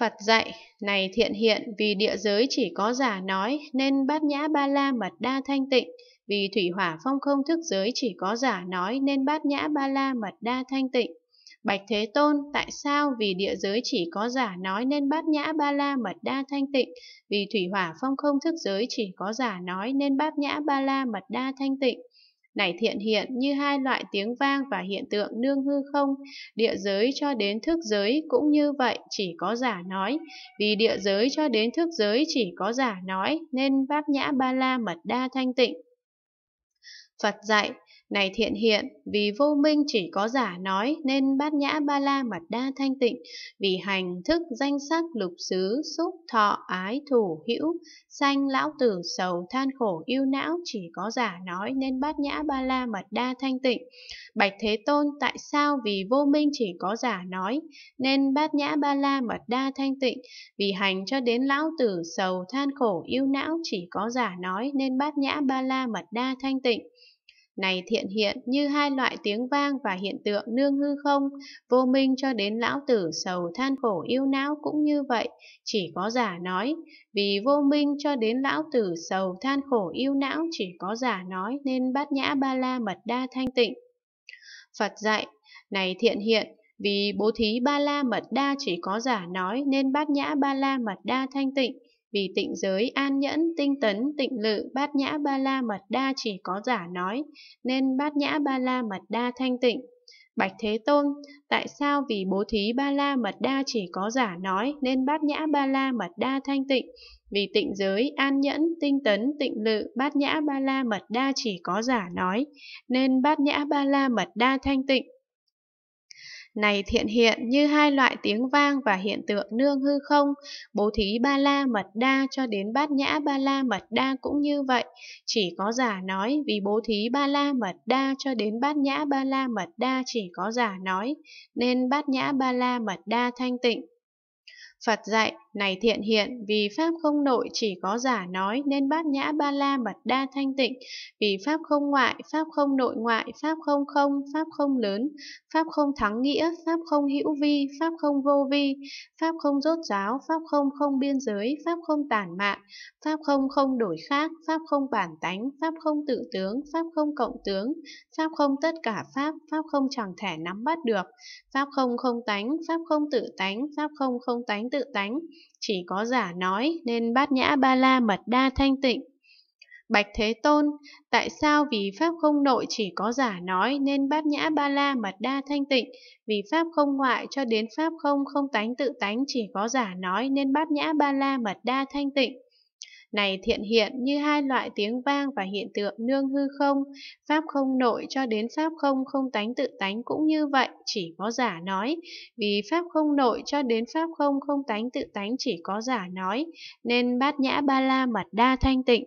Phật dạy, này thiện hiện vì địa giới chỉ có giả nói nên bát nhã ba la mật đa thanh tịnh, vì thủy hỏa phong không thức giới chỉ có giả nói nên bát nhã ba la mật đa thanh tịnh. Bạch Thế Tôn, tại sao vì địa giới chỉ có giả nói nên bát nhã ba la mật đa thanh tịnh, vì thủy hỏa phong không thức giới chỉ có giả nói nên bát nhã ba la mật đa thanh tịnh? này thiện hiện như hai loại tiếng vang và hiện tượng nương hư không, địa giới cho đến thức giới cũng như vậy chỉ có giả nói, vì địa giới cho đến thức giới chỉ có giả nói nên bát nhã ba la mật đa thanh tịnh. Phật dạy, này thiện hiện, vì vô minh chỉ có giả nói nên bát nhã ba la mật đa thanh tịnh, vì hành thức danh sắc lục xứ, xúc thọ ái thủ hữu, sanh lão tử sầu than khổ yêu não chỉ có giả nói nên bát nhã ba la mật đa thanh tịnh. Bạch Thế Tôn tại sao vì vô minh chỉ có giả nói nên bát nhã ba la mật đa thanh tịnh, vì hành cho đến lão tử sầu than khổ yêu não chỉ có giả nói nên bát nhã ba la mật đa thanh tịnh. Này thiện hiện như hai loại tiếng vang và hiện tượng nương hư không, vô minh cho đến lão tử sầu than khổ yêu não cũng như vậy, chỉ có giả nói. Vì vô minh cho đến lão tử sầu than khổ yêu não chỉ có giả nói nên bát nhã ba la mật đa thanh tịnh. Phật dạy, này thiện hiện, vì bố thí ba la mật đa chỉ có giả nói nên bát nhã ba la mật đa thanh tịnh vì tịnh giới an nhẫn, tinh tấn, tịnh lự, bát nhã ba la mật đa chỉ có giả nói, nên bát nhã ba la mật đa thanh tịnh. Bạch Thế Tôn, tại sao vì bố thí ba la mật đa chỉ có giả nói nên bát nhã ba la mật đa thanh tịnh, vì tịnh giới, an nhẫn, tinh tấn, tịnh lự, bát nhã ba la mật đa chỉ có giả nói, nên bát nhã ba la mật đa thanh tịnh. Này thiện hiện như hai loại tiếng vang và hiện tượng nương hư không, bố thí ba la mật đa cho đến bát nhã ba la mật đa cũng như vậy. Chỉ có giả nói vì bố thí ba la mật đa cho đến bát nhã ba la mật đa chỉ có giả nói, nên bát nhã ba la mật đa thanh tịnh. Phật dạy, này thiện hiện, vì Pháp không nội chỉ có giả nói nên bát nhã ba la mật đa thanh tịnh, vì Pháp không ngoại, Pháp không nội ngoại, Pháp không không, Pháp không lớn, Pháp không thắng nghĩa, Pháp không hữu vi, Pháp không vô vi, Pháp không rốt giáo, Pháp không không biên giới, Pháp không tản mạng Pháp không không đổi khác, Pháp không bản tánh, Pháp không tự tướng, Pháp không cộng tướng, Pháp không tất cả Pháp, Pháp không chẳng thể nắm bắt được, Pháp không không tánh, Pháp không tự tánh, Pháp không không tánh tự tự tánh, chỉ có giả nói nên bát nhã ba la mật đa thanh tịnh. Bạch Thế Tôn, tại sao vì Pháp không nội chỉ có giả nói nên bát nhã ba la mật đa thanh tịnh, vì Pháp không ngoại cho đến Pháp không không tánh tự tánh chỉ có giả nói nên bát nhã ba la mật đa thanh tịnh? này thiện hiện như hai loại tiếng vang và hiện tượng nương hư không, pháp không nội cho đến pháp không không tánh tự tánh cũng như vậy, chỉ có giả nói, vì pháp không nội cho đến pháp không không tánh tự tánh chỉ có giả nói, nên bát nhã ba la mật đa thanh tịnh